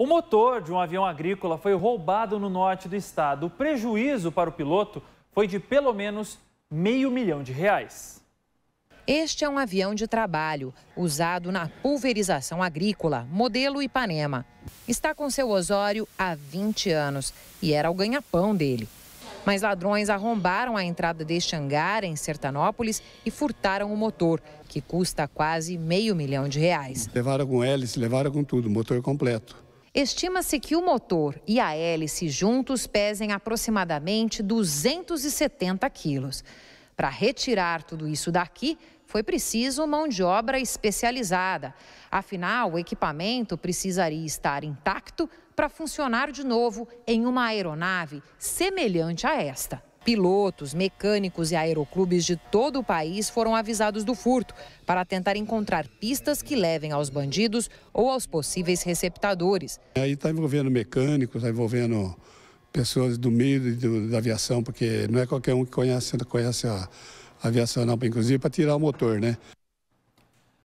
O motor de um avião agrícola foi roubado no norte do estado. O prejuízo para o piloto foi de pelo menos meio milhão de reais. Este é um avião de trabalho, usado na pulverização agrícola, modelo Ipanema. Está com seu Osório há 20 anos e era o ganha-pão dele. Mas ladrões arrombaram a entrada deste hangar em Sertanópolis e furtaram o motor, que custa quase meio milhão de reais. Levaram com hélice, levaram com tudo, motor completo. Estima-se que o motor e a hélice juntos pesem aproximadamente 270 quilos. Para retirar tudo isso daqui, foi preciso mão de obra especializada. Afinal, o equipamento precisaria estar intacto para funcionar de novo em uma aeronave semelhante a esta. Pilotos, mecânicos e aeroclubes de todo o país foram avisados do furto para tentar encontrar pistas que levem aos bandidos ou aos possíveis receptadores. Aí está envolvendo mecânicos, está envolvendo pessoas do meio do, da aviação, porque não é qualquer um que conhece, conhece a, a aviação, não, inclusive para tirar o motor, né?